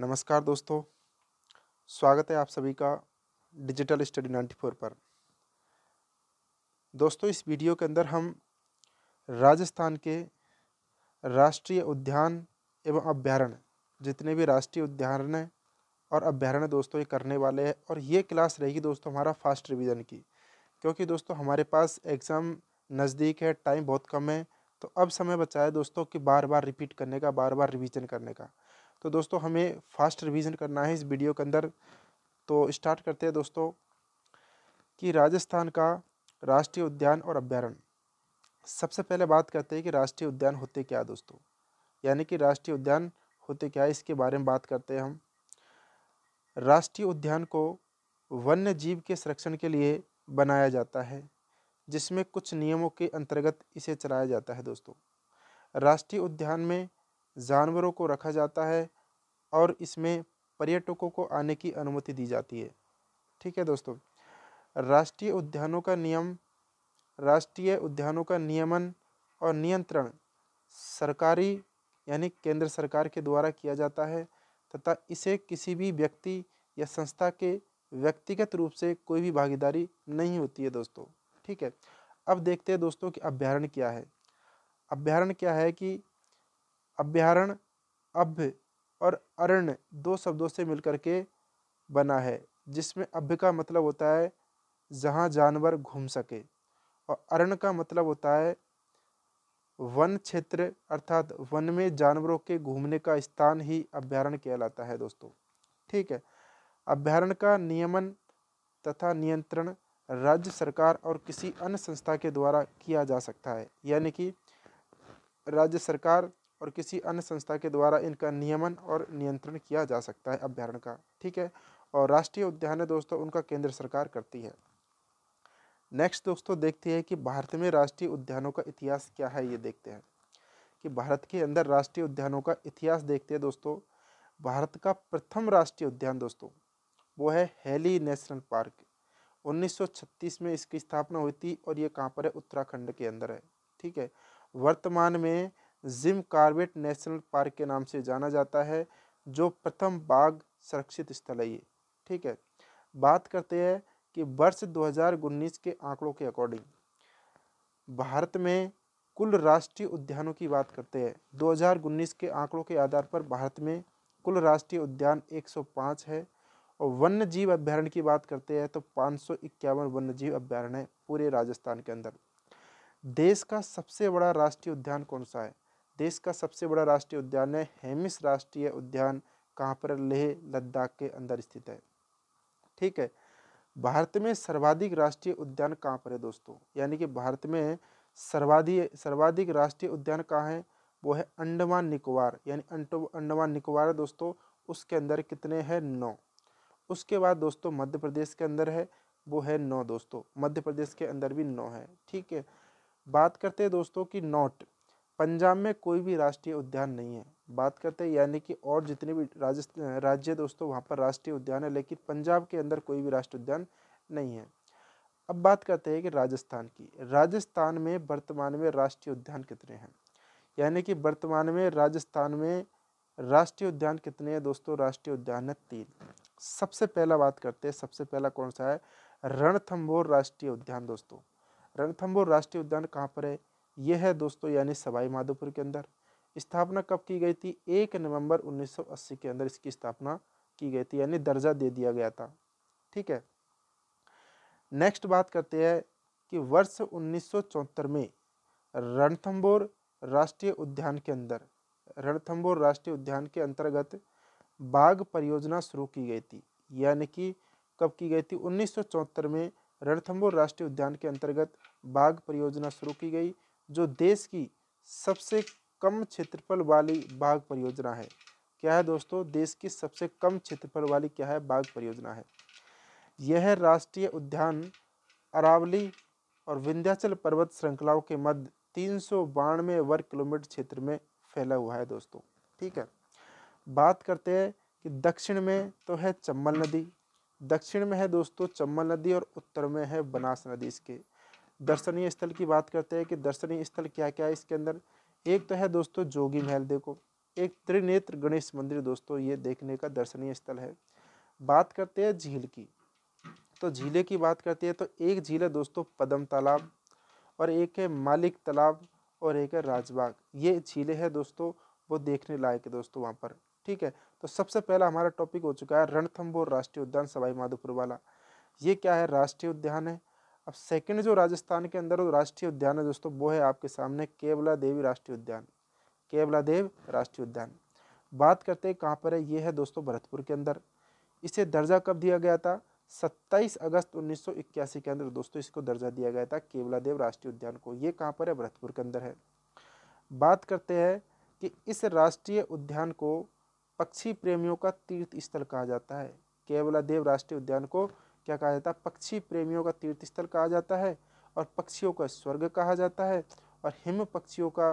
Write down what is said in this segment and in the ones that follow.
नमस्कार दोस्तों स्वागत है आप सभी का डिजिटल स्टडी फोर पर दोस्तों इस वीडियो के अंदर हम राजस्थान के राष्ट्रीय उद्यान एवं अभ्यारण्य जितने भी राष्ट्रीय उद्यान और अभ्यारण्य दोस्तों ये करने वाले हैं और ये क्लास रहेगी दोस्तों हमारा फास्ट रिवीजन की क्योंकि दोस्तों हमारे पास एग्ज़ाम नज़दीक है टाइम बहुत कम है तो अब समय बचा है दोस्तों कि बार बार रिपीट करने का बार बार रिवीजन करने का तो दोस्तों हमें फास्ट रिवीजन करना है इस वीडियो के अंदर तो स्टार्ट करते हैं दोस्तों कि राजस्थान का राष्ट्रीय उद्यान और अभ्यारण्य सबसे पहले बात करते हैं कि राष्ट्रीय उद्यान होते क्या दोस्तों यानी कि राष्ट्रीय उद्यान होते क्या इसके बारे में बात करते हैं हम राष्ट्रीय उद्यान को वन्य जीव के संरक्षण के लिए बनाया जाता है जिसमें कुछ नियमों के अंतर्गत इसे चलाया जाता है दोस्तों राष्ट्रीय उद्यान में जानवरों को रखा जाता है और इसमें पर्यटकों को आने की अनुमति दी जाती है ठीक है दोस्तों राष्ट्रीय उद्यानों का नियम राष्ट्रीय उद्यानों का नियमन और नियंत्रण सरकारी यानी केंद्र सरकार के द्वारा किया जाता है तथा इसे किसी भी व्यक्ति या संस्था के व्यक्तिगत रूप से कोई भी भागीदारी नहीं होती है दोस्तों ठीक है अब देखते हैं दोस्तों कि अभ्यारण क्या है अभ्यारण क्या है कि अभ्यारण अभ्य और अरण्य दो शब्दों से मिलकर के बना है जिसमें अभ्य का मतलब होता है जहाँ जानवर घूम सके और अरण्य का मतलब होता है वन क्षेत्र अर्थात वन में जानवरों के घूमने का स्थान ही अभ्यारण कहलाता है दोस्तों ठीक है अभ्यारण का नियमन तथा नियंत्रण राज्य सरकार और किसी अन्य संस्था के द्वारा किया जा सकता है यानी कि राज्य सरकार और किसी अन्य संस्था के द्वारा इनका नियमन और नियंत्रण किया जा सकता है अभ्यारण का ठीक है और राष्ट्रीय उद्यान है दोस्तों उनका केंद्र सरकार करती है नेक्स्ट दोस्तों देखते हैं कि भारत में राष्ट्रीय उद्यानों का इतिहास क्या है ये देखते हैं कि भारत के अंदर राष्ट्रीय उद्यानों का इतिहास देखते हैं दोस्तों भारत का प्रथम राष्ट्रीय उद्यान दोस्तों वो है हेली नेशनल पार्क 1936 में इसकी स्थापना हुई थी और ये कहाँ पर है उत्तराखंड के अंदर है ठीक है वर्तमान में जिम कार्बेट नेशनल पार्क के नाम से जाना जाता है जो प्रथम बाघ संरक्षित स्थल है ये ठीक है बात करते हैं कि वर्ष दो के आंकड़ों के अकॉर्डिंग भारत में कुल राष्ट्रीय उद्यानों की बात करते हैं 2019 के आंकड़ों के आधार पर भारत में कुल राष्ट्रीय उद्यान 105 है और वन्य जीव अभ्यारण्य की बात करते हैं तो पाँच वन्य जीव अभ्यारण्य है पूरे राजस्थान के अंदर देश का सबसे बड़ा राष्ट्रीय उद्यान कौन सा है देश का सबसे बड़ा राष्ट्रीय उद्यान है हेमिस राष्ट्रीय उद्यान कहाँ पर लेह लद्दाख के अंदर स्थित है ठीक है भारत में सर्वाधिक राष्ट्रीय उद्यान कहाँ पर है दोस्तों यानी कि भारत में सर्वाधिक सर्वाधिक राष्ट्रीय उद्यान कहाँ है वो है अंडमान निकोबार यानी अंडमान निकोबार दोस्तों उसके अंदर कितने हैं नौ उसके बाद दोस्तों मध्य प्रदेश के अंदर है वो है नौ दोस्तों मध्य प्रदेश के अंदर भी नौ है ठीक है बात करते हैं दोस्तों कि नॉट पंजाब में कोई भी राष्ट्रीय उद्यान नहीं है बात करते हैं यानी कि और जितने भी राजस्थान राज्य दोस्तों वहाँ पर राष्ट्रीय उद्यान है लेकिन पंजाब के अंदर कोई भी राष्ट्रीय उद्यान नहीं है अब बात करते हैं कि राजस्थान की राजस्थान में वर्तमान में राष्ट्रीय उद्यान कितने हैं यानी कि वर्तमान में राजस्थान में राष्ट्रीय उद्यान कितने हैं दोस्तों राष्ट्रीय उद्यान है तीन सबसे पहला बात करते हैं सबसे पहला कौन सा है रणथम्भोर राष्ट्रीय उद्यान दोस्तों रणथम्भोर राष्ट्रीय उद्यान कहाँ पर है यह है दोस्तों यानी सवाई माधोपुर के अंदर स्थापना कब की गई थी एक नवंबर 1980 के अंदर इसकी स्थापना की गई थी यानी दर्जा दे दिया गया था ठीक है नेक्स्ट बात करते हैं कि वर्ष उन्नीस में रणथम्बोर राष्ट्रीय उद्यान के अंदर रणथम्बोर राष्ट्रीय उद्यान के अंतर्गत बाघ परियोजना शुरू की गई थी यानी कि कब की गई थी उन्नीस में रणथम्बोर राष्ट्रीय उद्यान के अंतर्गत बाघ परियोजना शुरू की गई जो देश की सबसे कम क्षेत्रफल वाली बाघ परियोजना है क्या है दोस्तों देश की सबसे कम क्षेत्रफल वाली क्या है बाघ परियोजना है यह राष्ट्रीय उद्यान अरावली और विंध्याचल पर्वत श्रृंखलाओं के मध्य तीन सौ बानवे वर्ग किलोमीटर क्षेत्र में फैला हुआ है दोस्तों ठीक है बात करते हैं कि दक्षिण में तो है चम्बल नदी दक्षिण में है दोस्तों चम्बल नदी और उत्तर में है बनास नदी इसके दर्शनीय स्थल की बात करते हैं कि दर्शनीय स्थल क्या क्या है इसके अंदर एक तो है दोस्तों जोगी महल देखो एक त्रिनेत्र गणेश मंदिर दोस्तों ये देखने का दर्शनीय स्थल है बात करते हैं झील की तो झीले की बात करते हैं तो एक झील है दोस्तों पदम तालाब और एक है मालिक तालाब और एक है राजबाग ये झीले हैं दोस्तों वो देखने लायक है दोस्तों वहाँ पर ठीक है तो सबसे पहला हमारा टॉपिक हो चुका है रणथम्बोर राष्ट्रीय उद्यान सवाई माधोपुर वाला ये क्या है राष्ट्रीय उद्यान है अब सेकंड जो राजस्थान के अंदर राष्ट्रीय उद्यान है दोस्तों वो है आपके सामने केवला देवी राष्ट्रीय उद्यान केवला देव राष्ट्रीय उद्यान बात करते हैं कहाँ पर है ये है दोस्तों भरतपुर के अंदर इसे दर्जा कब दिया गया था 27 अगस्त 1981 के अंदर दोस्तों इसको दर्जा दिया गया था केवला देव राष्ट्रीय उद्यान को ये कहाँ पर है भरतपुर के अंदर है बात करते हैं कि इस राष्ट्रीय उद्यान को पक्षी प्रेमियों का तीर्थ स्थल कहा जाता है केवला देव राष्ट्रीय उद्यान को क्या कहा जाता है पक्षी प्रेमियों का तीर्थ स्थल कहा जाता है और पक्षियों का स्वर्ग कहा जाता है और हिम पक्षियों का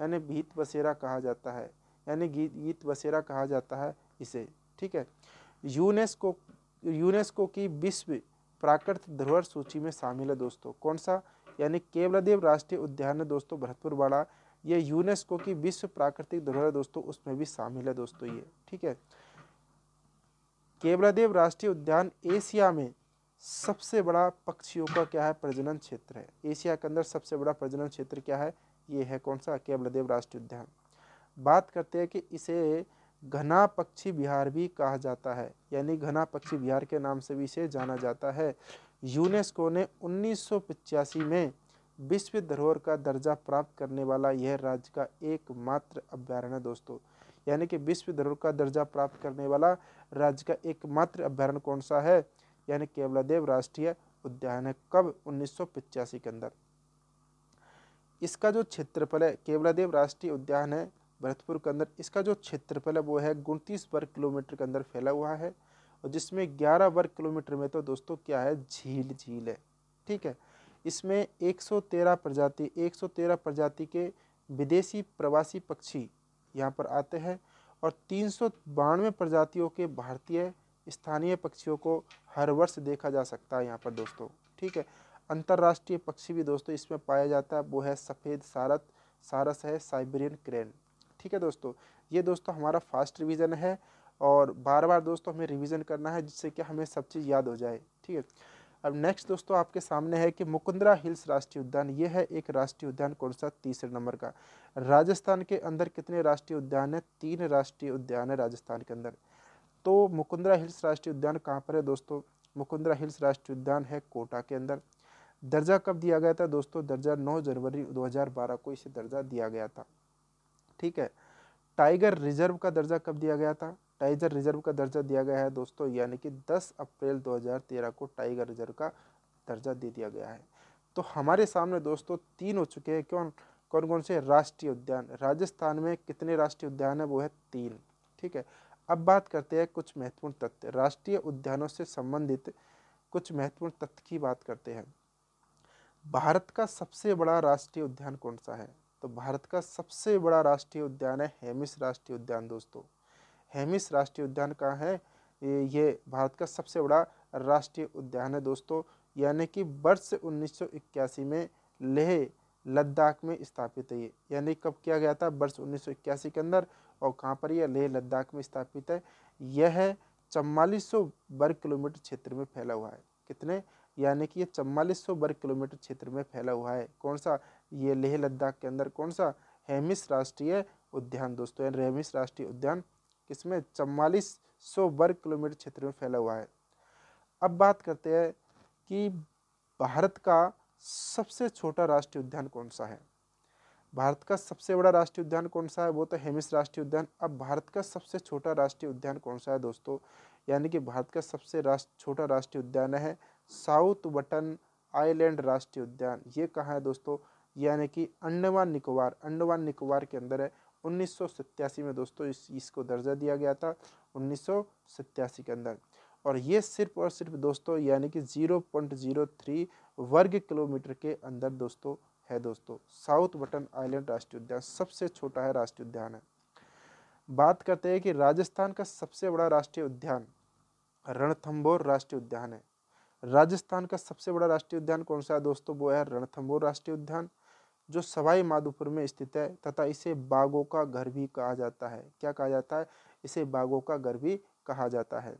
यानी भीत बसेरा कहा जाता है यानी गीत गीत बसेरा कहा जाता है इसे ठीक है यूनेस्को यूनेस्को की विश्व प्राकृतिक धरोहर सूची में शामिल है दोस्तों कौन सा यानी केवलादेव राष्ट्रीय उद्यान है दोस्तों भरतपुर बाड़ा ये यूनेस्को की विश्व प्राकृतिक धरोहर दोस्तों उसमें भी शामिल है दोस्तों ये ठीक है केवलादेव राष्ट्रीय उद्यान एशिया में सबसे बड़ा पक्षियों का क्या है प्रजनन क्षेत्र है एशिया के अंदर सबसे बड़ा प्रजनन क्षेत्र क्या है ये है कौन सा केवलादेव राष्ट्रीय उद्यान बात करते हैं कि इसे घना पक्षी बिहार भी कहा जाता है यानी घना पक्षी बिहार के नाम से भी इसे जाना जाता है यूनेस्को ने उन्नीस में विश्व धरोहर का दर्जा प्राप्त करने वाला यह राज्य का एकमात्र अभ्यारण्य दोस्तों यानी कि विश्व धरोहर का दर्जा प्राप्त करने वाला राज्य का एकमात्र अभ्यारण कौन सा है यानी केवलादेव राष्ट्रीय उद्यान है कब उन्नीस के अंदर इसका जो क्षेत्रफल है केवलादेव राष्ट्रीय उद्यान है भरतपुर के अंदर इसका जो क्षेत्रफल है वो है उनतीस वर्ग किलोमीटर के अंदर फैला हुआ है और जिसमें ग्यारह वर्ग किलोमीटर में तो दोस्तों क्या है झील झील है ठीक है इसमें 113 प्रजाति 113 प्रजाति के विदेशी प्रवासी पक्षी यहाँ पर आते हैं और तीन बानवे प्रजातियों के भारतीय स्थानीय पक्षियों को हर वर्ष देखा जा सकता है यहाँ पर दोस्तों ठीक है अंतर्राष्ट्रीय पक्षी भी दोस्तों इसमें पाया जाता है वो है सफ़ेद सारत सारस है साइबेरियन क्रेन ठीक है दोस्तों ये दोस्तों हमारा फास्ट रिवीजन है और बार बार दोस्तों हमें रिवीजन करना है जिससे कि हमें सब चीज़ याद हो जाए ठीक है अब नेक्स्ट दोस्तों आपके सामने है कि मुकुंदरा हिल्स राष्ट्रीय उद्यान ये है एक राष्ट्रीय उद्यान कौन सा तीसरे नंबर का राजस्थान के अंदर कितने राष्ट्रीय उद्यान है तीन राष्ट्रीय उद्यान है राजस्थान के अंदर तो मुकुंदरा हिल्स राष्ट्रीय उद्यान कहाँ पर है दोस्तों मुकुंदरा हिल्स राष्ट्रीय उद्यान है कोटा के अंदर दर्जा कब दिया गया था दोस्तों दर्जा नौ जनवरी दो को इसे दर्जा दिया गया था ठीक है टाइगर रिजर्व का दर्जा कब दिया गया था टाइगर रिजर्व का दर्जा दिया गया है दोस्तों यानी कि 10 अप्रैल 2013 को टाइगर रिजर्व का दर्जा दे दिया गया है तो हमारे सामने दोस्तों तीन हो चुके हैं क्यों कौन कौन से राष्ट्रीय उद्यान राजस्थान में कितने राष्ट्रीय उद्यान है वो है तीन ठीक है अब बात करते हैं कुछ महत्वपूर्ण तथ्य राष्ट्रीय उद्यानों से संबंधित कुछ महत्वपूर्ण तथ्य की बात करते हैं भारत का सबसे बड़ा राष्ट्रीय उद्यान कौन सा है तो भारत का सबसे बड़ा राष्ट्रीय उद्यान है हेमिस राष्ट्रीय उद्यान दोस्तों हेमिस राष्ट्रीय उद्यान कहाँ है ये भारत का सबसे बड़ा राष्ट्रीय उद्यान है दोस्तों यानी कि वर्ष उन्नीस में लेह लद्दाख में स्थापित है ये यानी कब किया गया था वर्ष उन्नीस के अंदर और कहाँ पर यह लेह लद्दाख में स्थापित है यह है चम्वालीस वर्ग किलोमीटर क्षेत्र में फैला हुआ है कितने यानी कि यह चम्वालीस वर्ग किलोमीटर क्षेत्र में फैला हुआ है कौन सा ये लेह लद्दाख के अंदर कौन सा हेमिस राष्ट्रीय उद्यान दोस्तों यानी हेमिस राष्ट्रीय उद्यान इसमें चवालीस सौ वर्ग किलोमीटर क्षेत्र में फैला हुआ है अब बात करते हैं कि भारत का सबसे छोटा राष्ट्रीय उद्यान कौन सा है भारत का सबसे बड़ा राष्ट्रीय उद्यान कौन सा है वो तो हेमिस राष्ट्रीय उद्यान अब भारत का सबसे छोटा राष्ट्रीय उद्यान कौन सा है दोस्तों यानी कि भारत का सबसे राष्ट्र छोटा राष्ट्रीय उद्यान है साउथ बटन आइलैंड राष्ट्रीय उद्यान ये कहाँ है दोस्तों यानी कि अंडमान निकोबार अंडमान निकोबार के अंदर है उन्नीस में दोस्तों इस इसको दर्जा दिया गया था उन्नीस के अंदर और ये सिर्फ और सिर्फ दोस्तों यानी कि 0.03 वर्ग किलोमीटर के अंदर दोस्तों है दोस्तों साउथ बटन आइलैंड राष्ट्रीय उद्यान सबसे छोटा है राष्ट्रीय उद्यान है बात करते हैं कि राजस्थान का सबसे बड़ा राष्ट्रीय उद्यान रणथंबोर राष्ट्रीय उद्यान है राजस्थान का सबसे बड़ा राष्ट्रीय उद्यान कौन सा है दोस्तों वो है रणथंबोर राष्ट्रीय उद्यान जो सवाई माधोपुर में स्थित है तथा इसे बागों का घर भी कहा जाता है क्या कहा जाता है इसे बागों का घर भी कहा जाता है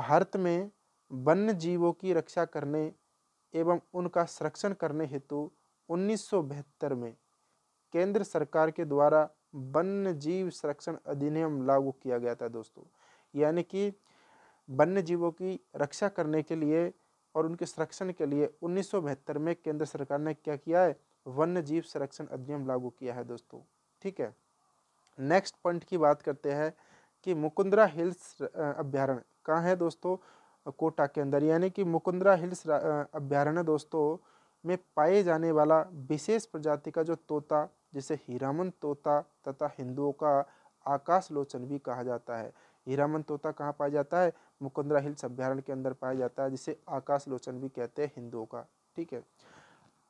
भारत में वन्य जीवों की रक्षा करने एवं उनका संरक्षण करने हेतु उन्नीस में केंद्र सरकार के द्वारा वन्य जीव संरक्षण अधिनियम लागू किया गया था दोस्तों यानी कि वन्य जीवों की रक्षा करने के लिए और उनके संरक्षण के लिए उन्नीस में केंद्र सरकार ने क्या किया है वन्य जीव संरक्षण अधिनियम लागू किया है दोस्तों ठीक है नेक्स्ट पॉइंट की बात करते हैं कि मुकुंदरा हिल्स अभ्यारण्य कहाँ है दोस्तों कोटा के अंदर यानी कि मुकुंदरा हिल्स अभ्यारण्य दोस्तों में पाए जाने वाला विशेष प्रजाति का जो तोता जिसे हीरामन तोता तथा हिंदुओं का आकाश लोचन भी कहा जाता है हीरामन तोता कहाँ पाया जाता है मुकुंदरा हिल्स अभ्यारण्य के अंदर पाया जाता है जिसे आकाश लोचन भी कहते हैं हिंदुओं का ठीक है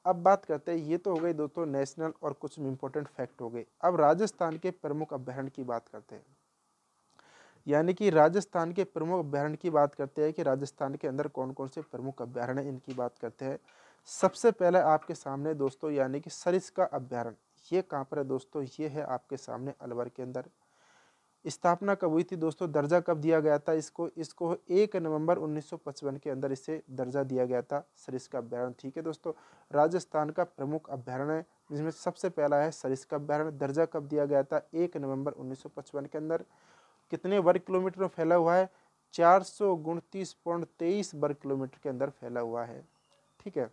अब बात करते हैं ये तो हो गई दोस्तों नेशनल और कुछ इम्पोर्टेंट फैक्ट हो गए अब राजस्थान के प्रमुख अभ्यारण्य की बात करते हैं यानी कि राजस्थान के प्रमुख अभ्यारण्य की बात करते हैं कि राजस्थान के अंदर कौन कौन से प्रमुख अभ्यारण्य इनकी बात करते हैं सबसे पहले आपके सामने दोस्तों यानी कि सरिस का अभ्यारण्य ये कहाँ पर है दोस्तों ये है आपके सामने अलवर के अंदर स्थापना कब हुई थी दोस्तों दर्जा कब दिया गया था इसको इसको एक नवंबर 1955 के अंदर इसे दर्जा दिया गया था सरिस का ठीक है दोस्तों राजस्थान का प्रमुख अभ्यारण है जिसमें सबसे पहला है सरिस का अभ्यारण्य दर्जा कब दिया गया था एक नवंबर 1955 के अंदर कितने वर्ग किलोमीटर में फैला हुआ है चार सौ वर्ग किलोमीटर के अंदर फैला हुआ है ठीक है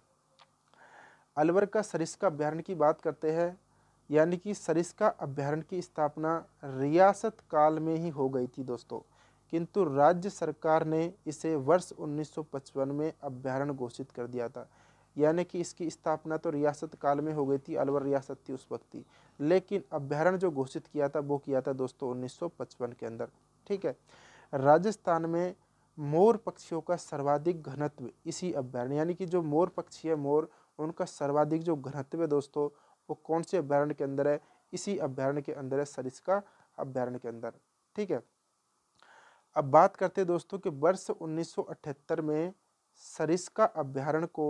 अलवर का सरिस्का अभ्यारण्य की बात करते हैं यानी कि सरिस्का अभ्यारण की स्थापना रियासत काल में ही हो गई थी दोस्तों किंतु राज्य सरकार ने इसे वर्ष 1955 में अभ्यारण घोषित कर दिया था यानी कि इसकी स्थापना तो रियासत काल में हो गई थी अलवर रियासत थी उस वक्त की लेकिन अभ्यारण जो घोषित किया था वो किया था दोस्तों उन्नीस के अंदर ठीक है राजस्थान में मोर पक्षियों का सर्वाधिक घनत्व इसी अभ्यारण यानी कि जो मोर पक्षी है मोर उनका सर्वाधिक जो घनत्व है दोस्तों वो कौन से अभ्यारण्य के अंदर है इसी अभ्यारण्य के अंदर है सरिस्का अभ्यारण्य के अंदर ठीक है अब बात करते हैं दोस्तों कि वर्ष 1978 में सरिस्का अभ्यारण्य को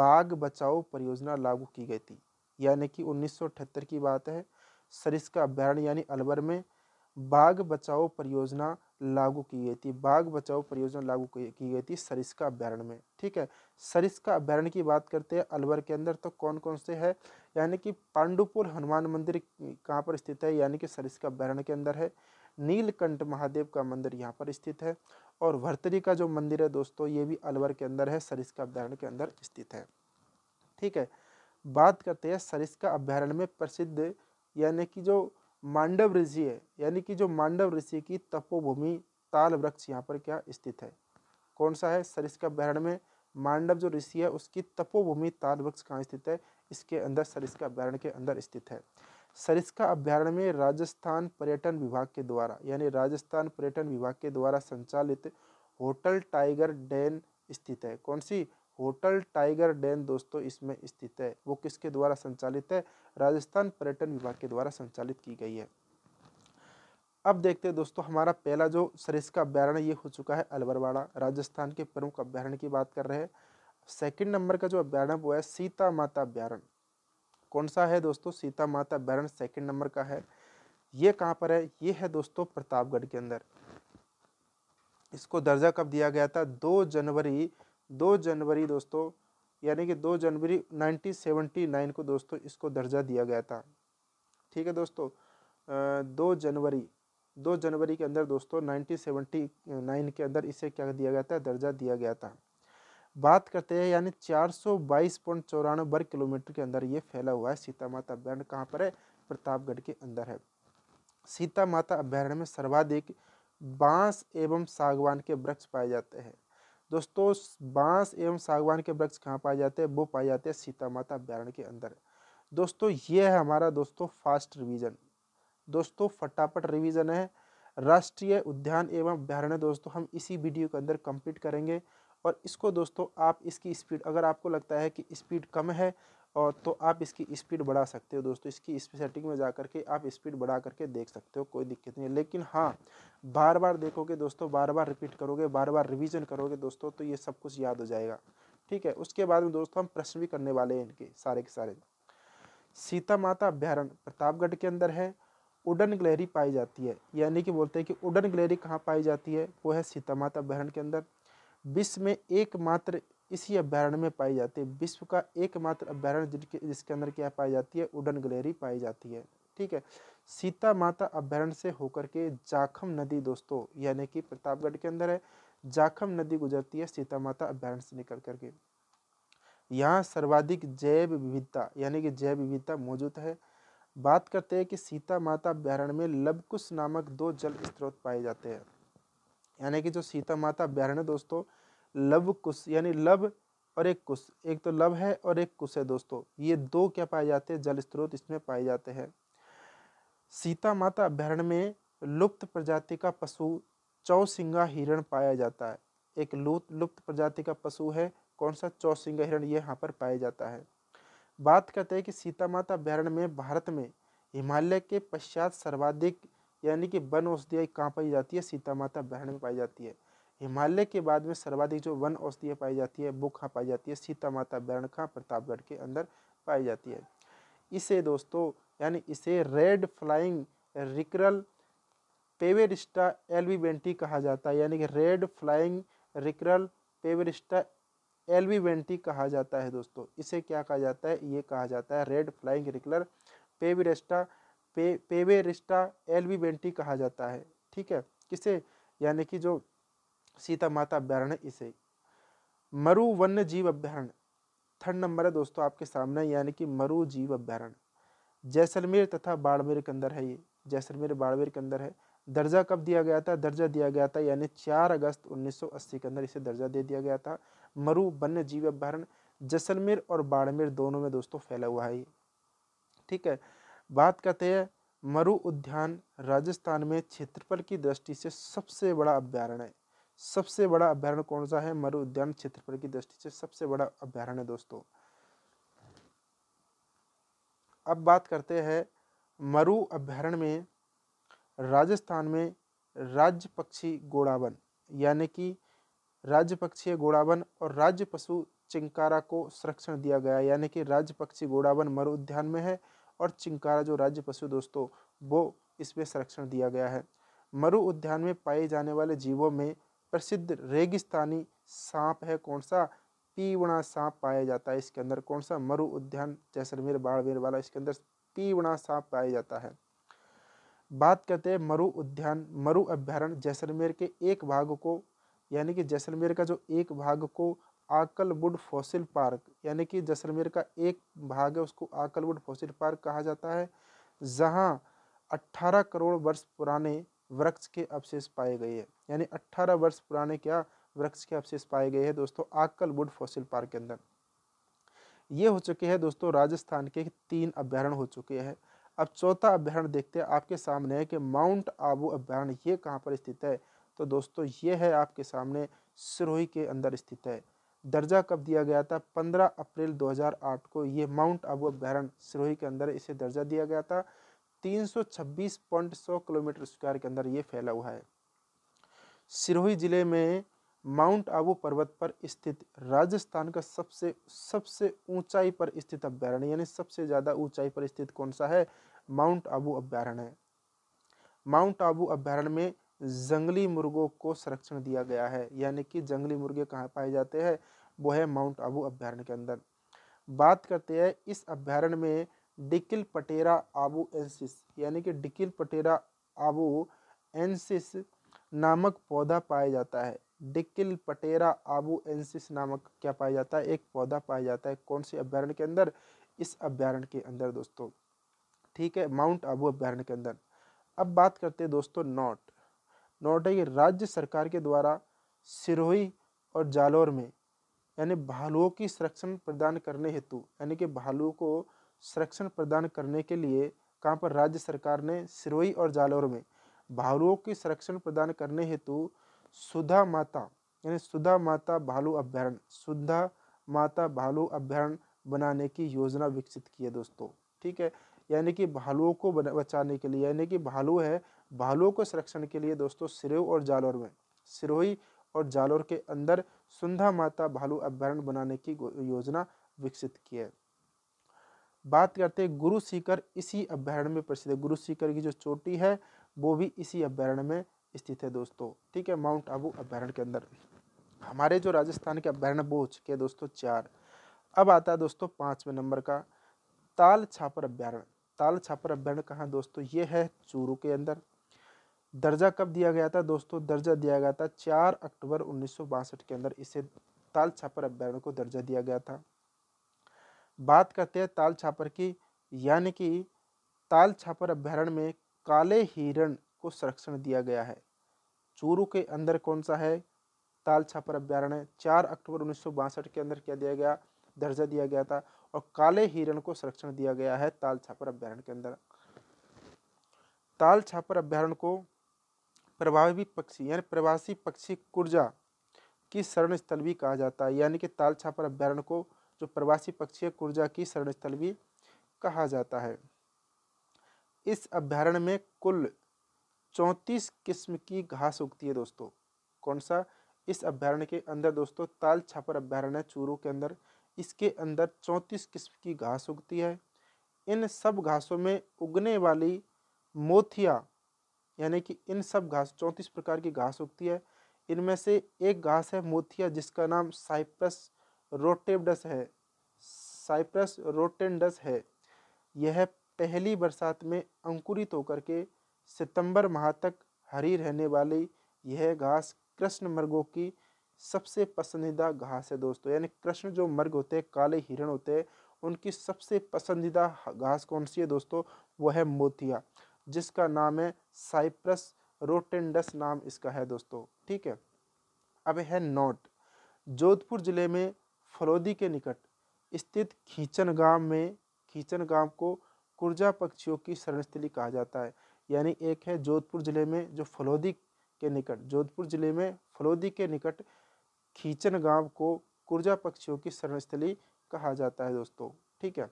बाघ बचाओ परियोजना लागू की गई थी यानी कि 1978 की बात है सरिस्का अभ्यारण्य यानी अलवर में बाघ बचाओ परियोजना लागू की गई थी बाघ बचाओ परियोजना लागू की गई थी सरिस्का अभ्यारण में ठीक है सरिस्का अभ्यारण की बात करते हैं अलवर के अंदर तो कौन कौन से है यानी कि पांडुपुर हनुमान मंदिर कहाँ पर स्थित है यानी कि सरिस्का अभ्यारण्य के अंदर है नीलकंठ महादेव का मंदिर यहाँ पर स्थित है और भरतरी का जो मंदिर है दोस्तों ये भी अलवर के अंदर है सरिस्का अभ्यारण्य के अंदर स्थित है ठीक है बात करते हैं सरिस्का अभ्यारण्य में प्रसिद्ध यानी कि जो मांडव ऋषि है यानी कि जो मांडव ऋषि की तपोभूमि ताल वृक्ष यहाँ पर क्या स्थित है कौन सा है सरिस्का बहरण में मांडव जो ऋषि है उसकी तपोभूमि ताल वृक्ष कहाँ स्थित है इसके अंदर सरिस्का अभ्यारण्य के अंदर स्थित है सरिस्का अभ्यारण्य में राजस्थान पर्यटन विभाग के द्वारा यानी राजस्थान पर्यटन विभाग के द्वारा संचालित होटल टाइगर डैन स्थित है कौन सी होटल टाइगर डैन दोस्तों इसमें स्थित है वो किसके द्वारा संचालित है राजस्थान पर्यटन विभाग के द्वारा संचालित की गई है अब देखते हैं दोस्तों हमारा पहला जो सरिस्का अभ्यारण्य ये हो चुका है अलवरवाड़ा राजस्थान के प्रमुख अभ्यारण्य की बात कर रहे हैं सेकंड नंबर का जो अभ्यारण्य वो है सीता माता अभ्यारण कौन सा है दोस्तों सीता माता अभ्यारण सेकंड नंबर का है ये कहाँ पर है ये है दोस्तों प्रतापगढ़ के अंदर इसको दर्जा कब दिया गया था दो जनवरी दो जनवरी दोस्तों यानी कि दो जनवरी 1979 को दोस्तों इसको दर्जा दिया गया था ठीक है दोस्तों दो जनवरी दो जनवरी के अंदर दोस्तों 1979 के अंदर इसे क्या दिया गया था दर्जा दिया गया था बात करते हैं यानी चार सौ बाईस पॉइंट चौरानवे वर्ग किलोमीटर के अंदर ये फैला हुआ है सीता माता अभ्यारण्य कहाँ पर है प्रतापगढ़ के अंदर है सीता माता अभ्यारण्य में सर्वाधिक बांस एवं सागवान के वृक्ष पाए जाते हैं दोस्तों बांस एवं सागवान के वृक्ष कहाँ पाए जाते हैं वो पाए जाते हैं सीता माता अभ्यारण्य के अंदर दोस्तों ये है हमारा दोस्तों फास्ट रिवीजन दोस्तों फटाफट रिवीजन है राष्ट्रीय उद्यान एवं अभ्यारण्य दोस्तों हम इसी वीडियो के अंदर कंप्लीट करेंगे और इसको दोस्तों आप इसकी स्पीड अगर आपको लगता है कि स्पीड कम है और तो आप इसकी स्पीड बढ़ा सकते हो दोस्तों इसकी सेटिंग में जा करके आप स्पीड बढ़ा करके देख सकते हो कोई दिक्कत नहीं है लेकिन हाँ बार बार देखोगे दोस्तों बार बार रिपीट करोगे बार बार रिविज़न करोगे दोस्तों तो ये सब कुछ याद हो जाएगा ठीक है उसके बाद में दोस्तों हम प्रश्न भी करने वाले हैं इनके सारे के सारे सीता माता अभ्यारण प्रतापगढ़ के अंदर है उडन ग्लेरी पाई जाती है यानी कि बोलते हैं कि उडन ग्लेरी कहाँ पाई जाती है वो है सीता माता अभ्यारण के अंदर विश्व में एकमात्र इसी अभ्यारण्य में पाई जाती है विश्व का एकमात्र अभ्यारण्य जिनके जिसके अंदर क्या पाई जाती है उडन गलेरी पाई जाती है ठीक है सीता माता अभ्यारण्य से होकर के जाखम नदी दोस्तों यानी कि प्रतापगढ़ के अंदर है जाखम नदी गुजरती है सीता माता अभ्यारण्य से निकल करके यहाँ सर्वाधिक जैव विविधता यानी कि जैव विविधता मौजूद है बात करते हैं कि सीता माता अभ्यारण्य में लबकुश नामक दो जल स्त्रोत पाए जाते हैं यानी कि जो सीता माता अभ्यारण्य दोस्तों लव कुश यानी लव और एक कुश एक तो लव है और एक कुश है दोस्तों ये दो क्या पाए जाते हैं जल स्रोत इसमें पाए जाते हैं सीता माता अभ्यारण्य में लुप्त प्रजाति का पशु चौसिंगा हिरण पाया जाता है एक लुप्त लुप्त प्रजाति का पशु है कौन सा चौसिंगा हिरण ये यहाँ पर पाया जाता है बात करते हैं कि सीता माता अभ्यारण में भारत में हिमालय के पश्चात सर्वाधिक यानी कि वन औषधियाँ कहाँ पाई जाती है सीता माता अभ्यारण में पाई जाती है हिमालय के बाद में सर्वाधिक जो वन औषधियाँ पाई जाती है वो कहाँ पाई जाती है सीता माता बैरण प्रतापगढ़ के अंदर पाई जाती है इसे दोस्तों यानी इसे रेड फ्लाइंग रिकरल पेवेरिस्टा एलवीवेंटी कहा जाता है यानी कि रेड फ्लाइंग रिकरल पेवेरिस्टा एलवीवेंटी कहा जाता है दोस्तों इसे क्या कहा जाता है ये कहा जाता है रेड फ्लाइंग रिकलर पेवेरिस्टा पे पेवेरिस्टा एलवीवेंटी कहा जाता है ठीक है किसे यानी कि जो सीता माता अभ्यारण्य इसे मरु वन्य जीव अभ्यारण्य थर्ड नंबर है दोस्तों आपके सामने यानी कि मरु जीव अभ्यारण्य जैसलमेर तथा बाड़मेर के अंदर है ये जैसलमेर बाड़मेर के अंदर है दर्जा कब दिया गया था दर्जा दिया गया था यानी 4 अगस्त 1980 के अंदर इसे दर्जा दे दिया गया था मरु वन्य जीव अभ्यारण्य जैसलमेर और बाड़मेर दोनों में दोस्तों फैला हुआ है ये ठीक है बात करते हैं मरु उद्यान राजस्थान में क्षेत्रफल की दृष्टि से सबसे बड़ा अभ्यारण्य है सबसे बड़ा अभ्यारण कौन सा है मरु उद्यान क्षेत्रफल की दृष्टि से सबसे बड़ा अभ्यारण है दोस्तों अब बात करते हैं मरु अभ्यारण्य में राजस्थान में राज्य पक्षी गोड़ावन यानी कि राज्य पक्षी गोड़ावन और राज्य पशु चिंकारा को संरक्षण दिया गया यानी कि राज्य पक्षी गोड़ावन मरु उद्यान में है और चिंकारा जो राज्य पशु दोस्तों वो इसमें संरक्षण दिया गया है मरु उद्यान में पाए जाने वाले जीवों में प्रसिद्ध रेगिस्तानी सांप है कौन सा पीवणा सांप पाया जाता है इसके अंदर कौन सा मरु उद्यान जैसलमेर बाड़मेर वाला इसके अंदर पीवणा सांप पाया जाता है बात करते हैं मरु उद्यान मरु अभ्यारण जैसलमेर के एक भाग को यानी कि जैसलमेर का जो एक भाग को आकलवुड फॉसिल पार्क यानी कि जैसलमेर का एक भाग है उसको आकलवुड फॉसिल पार्क कहा जाता है जहाँ अट्ठारह करोड़ वर्ष पुराने वृक्ष के अवशेष पाए गए हैं यानी 18 वर्ष पुराने क्या वृक्ष के अवशेष पाए गए हैं दोस्तों आकल वुड फॉसिल पार्क के अंदर ये हो चुके हैं दोस्तों राजस्थान के तीन अभ्यारण हो चुके हैं अब चौथा अभ्यारण देखते हैं आपके सामने है कि माउंट आबू अभ्यारण्य ये कहाँ पर स्थित है तो दोस्तों ये है आपके सामने सिरोही के अंदर स्थित है दर्जा कब दिया गया था 15 अप्रैल 2008 को ये माउंट आबू अभ्यारण सिरोही के अंदर इसे दर्जा दिया गया था 326.100 किलोमीटर स्क्वायर के अंदर ये फैला हुआ है सिरोही जिले में माउंट आबू पर्वत पर स्थित राजस्थान का सबसे सबसे ऊंचाई पर स्थित अभ्यारण्य यानी सबसे ज़्यादा ऊंचाई पर स्थित कौन सा है माउंट आबू अभ्यारण्य है माउंट आबू अभ्यारण्य में जंगली मुर्गों को संरक्षण दिया गया है यानी कि जंगली मुर्गे कहाँ पाए जाते हैं वो है माउंट आबू अभ्यारण्य के अंदर बात करते हैं इस अभ्यारण्य में डिकिल पटेरा आबू एंसिस यानी कि डिकिल पटेरा आबू एंसिस नामक पौधा पाया जाता है डिकिल पटेरा आबू एंसिस नामक क्या पाया जाता है एक पौधा पाया जाता है कौन से अभ्यारण्य के अंदर इस अभ्यारण्य के अंदर दोस्तों ठीक है माउंट आबू अभ्यारण्य के अंदर अब बात करते हैं दोस्तों नॉट नॉट है कि राज्य सरकार के द्वारा सिरोही और जालौर में यानी भालुओं की संरक्षण प्रदान करने हेतु यानी कि भालुओं को संरक्षण प्रदान करने के लिए कहाँ पर राज्य सरकार ने सिरोही और जालौर में भालुओं की संरक्षण प्रदान करने हेतु सुधा माता यानी सुधा माता भालू अभ्यारण्य सुधा माता भालू अभ्यारण्य बनाने की योजना विकसित की है दोस्तों ठीक है यानी कि भालुओं को बचाने के लिए यानी कि भालू है भालुओं को संरक्षण के लिए दोस्तों सिरोही और जालौर में सिरोही और जालौर के अंदर सुंधा माता भालू अभ्यारण्य बनाने की योजना विकसित की है बात करते हैं गुरु सीकर इसी अभ्यारण्य में प्रसिद्ध है गुरु सीकर की जो चोटी है वो भी इसी अभ्यारण्य में स्थित है दोस्तों ठीक है माउंट आबू अभ्यारण्य के अंदर हमारे जो राजस्थान के अभ्यारण्य वो हो चुके हैं दोस्तों चार अब आता है दोस्तों पाँचवें नंबर का ताल छापर अभ्यारण्य ताल छापर अभ्यारण्य कहाँ दोस्तों ये है चूरू के अंदर दर्जा कब दिया गया था दोस्तों दर्जा दिया गया था चार अक्टूबर उन्नीस के अंदर इसे ताल छापर अभ्यारण्य को दर्जा दिया गया था बात करते हैं ताल छापर की यानी कि ताल छापर अभ्यारण्य में काले हिरण को संरक्षण दिया गया है चूरू के अंदर कौन सा है ताल छापर अभ्यारण्य चार अक्टूबर उन्नीस के अंदर क्या दिया गया दर्जा दिया गया था और काले हिरण को संरक्षण दिया गया है ताल छापर अभ्यारण्य के अंदर ताल छापर अभ्यारण्य को प्रभावी पक्षी यानी प्रवासी पक्षी कुर्जा की शरण स्थल भी कहा जाता है यानी कि ताल छापर अभ्यारण्य को जो प्रवासी पक्षी कुर्जा की स्थल भी कहा जाता है इस अभ्यारण्य में कुल चौंतीस किस्म की घास उगती है दोस्तों कौन सा इस अभ्यारण्य के अंदर दोस्तों ताल छापर अभ्यारण्य चूरू के अंदर इसके अंदर चौंतीस किस्म की घास उगती है इन सब घासों में उगने वाली मोथिया यानी कि इन सब घास चौंतीस प्रकार की घास उगती है इनमें से एक घास है मोथिया जिसका नाम साइप्रस रोटेबडस है साइप्रस रोटेंडस है यह पहली बरसात में अंकुरित होकर के सितंबर माह तक हरी रहने वाली यह घास कृष्ण मृगों की सबसे पसंदीदा घास है दोस्तों यानी कृष्ण जो मर्ग होते हैं काले हिरण होते हैं उनकी सबसे पसंदीदा घास कौन सी है दोस्तों वह है मोतिया जिसका नाम है साइप्रस रोटेंडस नाम इसका है दोस्तों ठीक है अब है नोट जोधपुर ज़िले में फलोदी के निकट स्थित खींचन गांव में खींचन गांव को कुर्जा पक्षियों की शरणस्थली कहा जाता है यानी एक है जोधपुर जिले में जो फलोदी के निकट जोधपुर जिले में फलोदी के निकट खींचन गांव को कुर्जा पक्षियों की शरणस्थली कहा जाता है दोस्तों ठीक है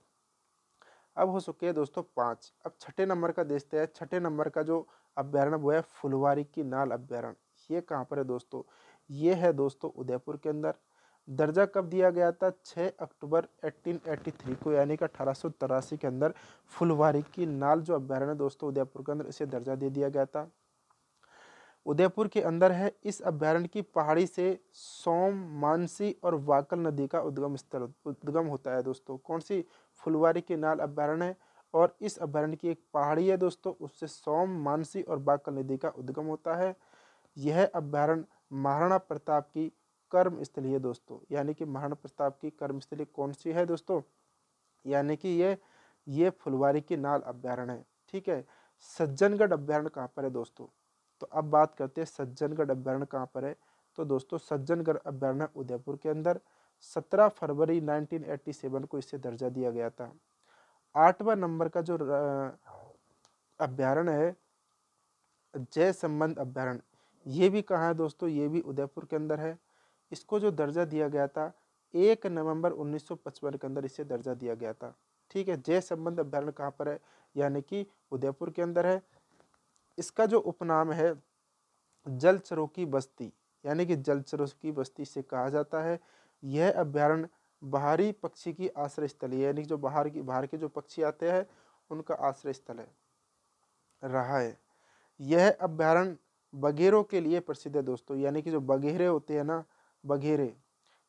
अब हो चुके हैं दोस्तों पाँच अब छठे नंबर का देखते हैं छठे नंबर का जो अभ्यारण्य वो है फुलवारी की नाल अभ्यारण्य ये कहाँ पर है दोस्तों ये है दोस्तों उदयपुर के अंदर दर्जा कब दिया गया था 6 अक्टूबर 1883 को यानी कि अठारह के अंदर फुलवारी की नाल जो अभ्यारण्य दोस्तों उदयपुर के अंदर इसे दर्जा दे दिया गया था उदयपुर के अंदर है इस अभ्यारण्य की पहाड़ी से सोम मानसी और वाकल नदी का उद्गम स्थल उद्गम होता है दोस्तों कौन सी फुलवारी के नाल अभ्यारण्य है और इस अभ्यारण्य की एक पहाड़ी है दोस्तों उससे सोम मानसी और बाकल नदी का उद्गम होता है यह अभ्यारण्य महाराणा प्रताप की कर्म स्थली है दोस्तों यानी कि महान प्रताप की कर्म स्थली कौन सी है दोस्तों यानी कि ये ये फुलवारी की नाल अभ्यारण है ठीक है सज्जनगढ़ अभ्यारण्य कहाँ पर है दोस्तों तो अब बात करते हैं सज्जनगढ़ अभ्यारण कहाँ पर है तो दोस्तों सज्जनगढ़ अभ्यारण्य उदयपुर के अंदर सत्रह फरवरी नाइनटीन को इसे दर्जा दिया गया था आठवा नंबर का जो अभ्यारण है जय संबंध अभ्यारण्य ये भी कहाँ है दोस्तों ये भी उदयपुर के अंदर है इसको जो दर्जा दिया गया था एक नवंबर 1955 के अंदर इसे दर्जा दिया गया था ठीक है जय संबंध अभ्यारण कहाँ पर है यानी कि उदयपुर के अंदर है इसका जो उपनाम है जल की बस्ती यानी कि जलचरों की बस्ती से कहा जाता है यह अभ्यारण्य बाहरी पक्षी की आश्रय स्थल है यानी जो बाहर की बाहर के जो पक्षी आते हैं उनका आश्रय स्थल है रहा है यह अभ्यारण बघेरों के लिए प्रसिद्ध है दोस्तों यानी कि जो बघेरे होते हैं ना बघेरे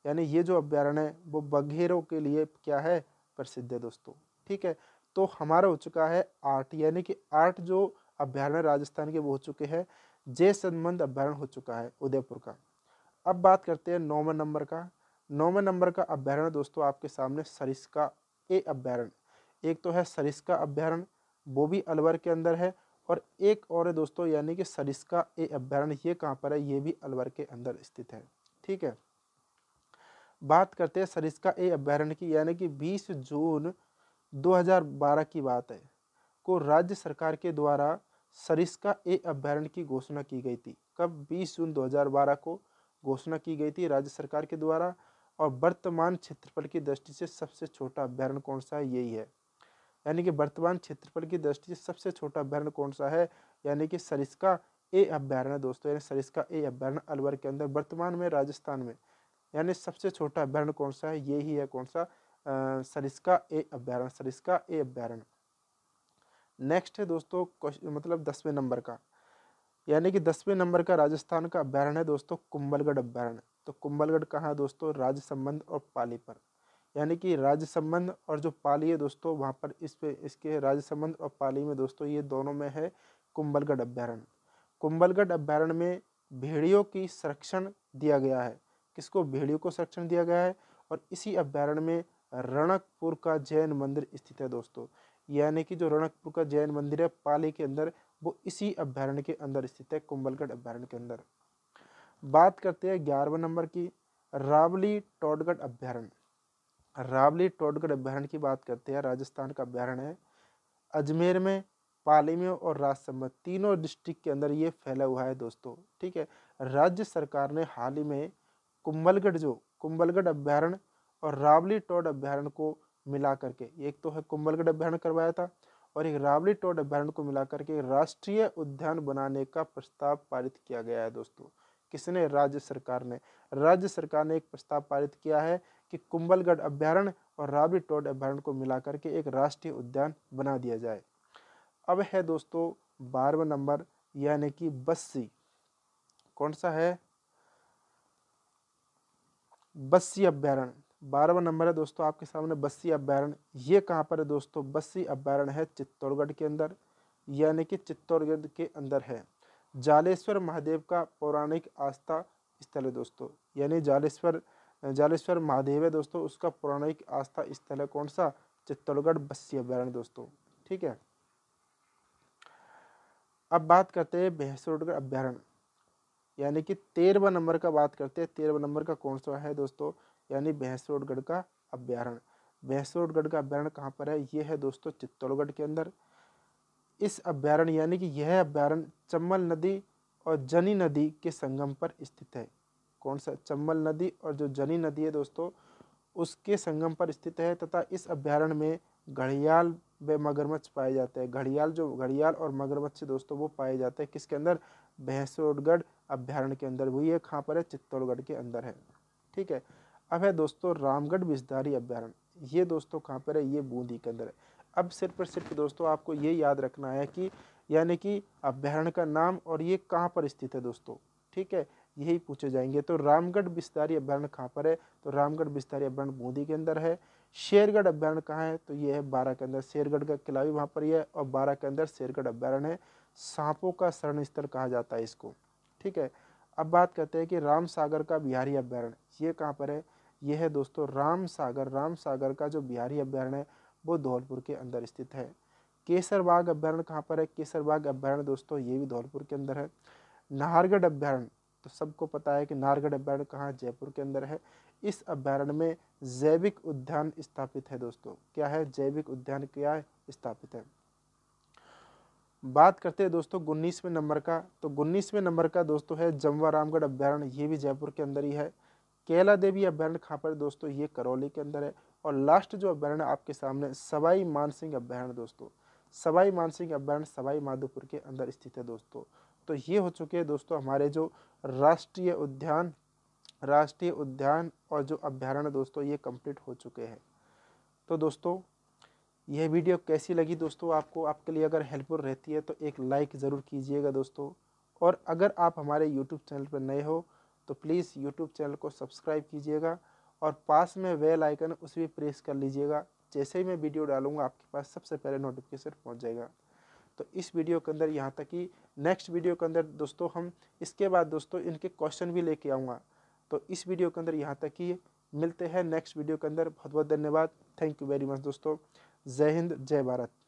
यानी ये जो अभ्यारण्य है वो बघेरों के लिए क्या है प्रसिद्ध है दोस्तों ठीक है तो हमारा हो चुका है आठ यानी कि आठ जो अभ्यारण्य राजस्थान के वो हो चुके हैं जय संबंध अभ्यारण्य हो चुका है उदयपुर का अब बात करते हैं नौवें नंबर का नौवें नंबर का अभ्यारण्य दोस्तों आपके सामने सरिस्का ए अभ्यारण्य एक तो है सरिस्का अभ्यारण्य वो भी अलवर के अंदर है और एक और है दोस्तों यानी कि सरिस्का ए अभ्यारण्य ये कहाँ पर है ये भी अलवर के अंदर स्थित है ठीक है बात करते हैं सरिस्का ए अभ्यारण्य की यानी कि 20 जून 2012 की बात है को राज्य सरकार के द्वारा सरिस्का ए अभ्यारण्य की घोषणा की गई थी कब 20 जून 2012 को घोषणा की गई थी राज्य सरकार के द्वारा और वर्तमान क्षेत्रफल की दृष्टि से सबसे छोटा अभ्यारण कौन सा है यही है यानी कि वर्तमान क्षेत्रफल की दृष्टि से सबसे छोटा अभ्यारण कौन सा है यानी कि सरिस्का ए अभ्यारण्य दोस्तों यानी सरिस्का ए अभ्यारण्य अलवर के अंदर वर्तमान में राजस्थान में यानी सबसे छोटा अभ्यारण्य कौन सा है ये ही है कौन सा सरिस्का ए अभ्यारण सरिस्का ए अभ्यारण्य नेक्स्ट है दोस्तों मतलब दसवें नंबर का यानी कि दसवें नंबर का राजस्थान का अभ्यारण है दोस्तों कुंबलगढ़ अभ्यारण तो कुंबलगढ़ कहाँ है दोस्तों राज्य संबंध और पाली पर यानी कि राज्य संबंध और जो पाली है दोस्तों वहाँ पर इस पे इसके राज्य संबंध और पाली में दोस्तों ये दोनों में है कुंबलगढ़ अभ्यारण्य कुंबलगढ़ अभ्यारण्य में भेड़ियों की संरक्षण दिया गया है किसको भेड़ियों को संरक्षण दिया गया है और इसी अभ्यारण्य में रणकपुर का जैन मंदिर स्थित है दोस्तों यानी कि जो रणकपुर का जैन मंदिर है पाली के अंदर वो इसी अभ्यारण्य के अंदर स्थित है कुंबलगढ़ अभ्यारण्य के अंदर बात करते हैं ग्यारहवें नंबर की रावली टोडगढ़ अभ्यारण्य रावली टोडगढ़ अभ्यारण्य की बात करते हैं राजस्थान का अभ्यारण्य है अजमेर में में और राजसमंद तीनों डिस्ट्रिक्ट के अंदर ये फैला हुआ है दोस्तों ठीक है राज्य सरकार ने हाल ही में कुंभलगढ़ जो कुंभलगढ़ अभ्यारण्य और रावली टोड अभ्यारण्य को मिला करके एक तो है कुंभलगढ़ अभ्यारण्य करवाया था और एक रावली टोड अभ्यारण्य को मिला करके राष्ट्रीय उद्यान बनाने का प्रस्ताव पारित किया गया है दोस्तों किसने राज्य सरकार ने राज्य सरकार ने एक प्रस्ताव पारित किया है कि कुंभलगढ़ अभ्यारण्य और रावली टोड अभ्यारण्य को मिला करके एक राष्ट्रीय उद्यान बना दिया जाए अब है दोस्तों बारवा नंबर यानी कि बस्सी कौन सा है बस्सी अभ्यारण्य बारहवा नंबर है दोस्तों आपके सामने बस्सी अभ्यारण्य ये कहाँ पर है दोस्तों बस्सी अभ्यारण है चित्तौड़गढ़ के अंदर यानी कि चित्तौड़गढ़ के अंदर है जालेश्वर महादेव का पौराणिक आस्था स्थल है दोस्तों यानी जालेश्वर जालेश्वर महादेव है दोस्तों उसका पौराणिक आस्था स्थल है कौन सा चित्तौड़गढ़ बस्सी अभ्यारण्य दोस्तों ठीक है अब बात करते हैं भैंसोडगढ़ अभ्यारण्य यानी कि तेरहवा नंबर का बात करते हैं तेरहवा नंबर का कौन सा है दोस्तों यानी भैंसोडगढ़ का अभ्यारण्य भैंसोडगढ़ का अभ्यारण्य कहाँ पर है ये है दोस्तों चित्तौड़गढ़ के अंदर इस अभ्यारण्य यानी कि यह अभ्यारण्य चम्बल नदी और जनी नदी के संगम पर स्थित है कौन सा चम्बल नदी और जो जनी नदी है दोस्तों उसके संगम पर स्थित है तथा इस अभ्यारण्य में घड़ियाल व मगरमच्छ पाए जाते हैं घड़ियाल जो घड़ियाल और मगरमच्छ दोस्तों वो पाए जाते हैं किसके अंदर भैंसोडगढ़ अभ्यारण्य के अंदर वही है कहाँ पर है चित्तौड़गढ़ के अंदर है ठीक है अब है दोस्तों रामगढ़ बिजदारी अभ्यारण्य ये दोस्तों कहाँ पर है ये बूंदी के अंदर है अब सिर्फ और सिर्फ दोस्तों आपको ये याद रखना है कि यानी कि अभ्यारण्य का नाम और ये कहाँ पर स्थित है दोस्तों ठीक है यही पूछे जाएंगे तो रामगढ़ बिस्तारी अभ्यारण्य कहाँ पर है तो रामगढ़ बिस्तारी अभ्यारण्य बूंदी के अंदर है शेरगढ़ अभ्यारण कहाँ है तो ये है बारह के अंदर शेरगढ़ का किला भी वहाँ पर ही है और बारह के अंदर शेरगढ़ अभ्यारण है सांपों का शरण स्थल कहा जाता है इसको ठीक है अब बात करते हैं कि राम सागर का बिहारी अभ्यारण ये कहाँ पर है ये है दोस्तों राम सागर राम सागर का जो बिहारी अभ्यारण है वो धौलपुर के अंदर स्थित है केसरबाग अभ्यारण कहाँ पर है केसरबाग अभ्यारण दोस्तों ये भी धौलपुर के अंदर है नाहरगढ़ अभ्यारण तो सबको पता है कि नाहरगढ़ अभ्यारण कहाँ जयपुर के अंदर है इस अभ्यारण्य में जैविक उद्यान स्थापित है दोस्तों क्या है जैविक उद्यान क्या स्थापित है बात करते हैं दोस्तों उन्नीसवें नंबर का तो उन्नीसवें नंबर का दोस्तों है जमवा रामगढ़ अभ्यारण्य ये भी जयपुर के अंदर ही है केला देवी अभ्यारण्य कहाँ पर दोस्तों ये करौली के अंदर है और लास्ट जो अभ्यारण्य आपके सामने सवाई मानसिंह अभ्यारण्य दोस्तों सवाई मानसिंह अभ्यारण्य सवाई माधोपुर के अंदर स्थित है दोस्तों तो ये हो चुके हैं दोस्तों हमारे जो राष्ट्रीय उद्यान राष्ट्रीय उद्यान और जो अभ्यारण्य दोस्तों ये कंप्लीट हो चुके हैं तो दोस्तों यह वीडियो कैसी लगी दोस्तों आपको आपके लिए अगर हेल्पफुल रहती है तो एक लाइक ज़रूर कीजिएगा दोस्तों और अगर आप हमारे यूट्यूब चैनल पर नए हो तो प्लीज़ यूट्यूब चैनल को सब्सक्राइब कीजिएगा और पास में वेल आइकन उसे भी प्रेस कर लीजिएगा जैसे ही मैं वीडियो डालूंगा आपके पास सबसे पहले नोटिफिकेशन पहुंच जाएगा तो इस वीडियो के अंदर यहाँ तक कि नेक्स्ट वीडियो के अंदर दोस्तों हम इसके बाद दोस्तों इनके क्वेश्चन भी लेके आऊँगा तो इस वीडियो के अंदर यहाँ तक ही मिलते हैं नेक्स्ट वीडियो के अंदर बहुत बहुत धन्यवाद थैंक यू वेरी मच दोस्तों जय हिंद जय भारत